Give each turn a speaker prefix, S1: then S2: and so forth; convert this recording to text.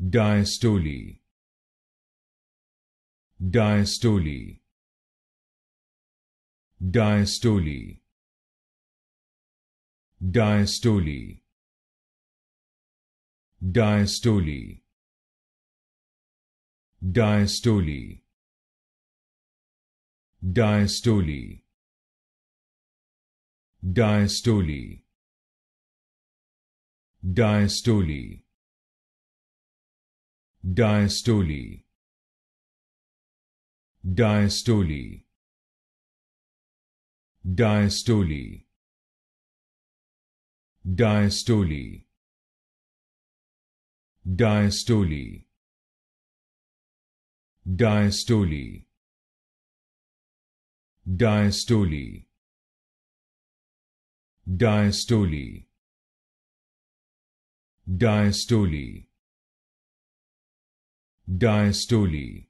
S1: diastole diastole diastole diastole diastole diastole diastole diastole diastole diastole diastole diastole diastole diastole diastole diastole diastole diastole diastole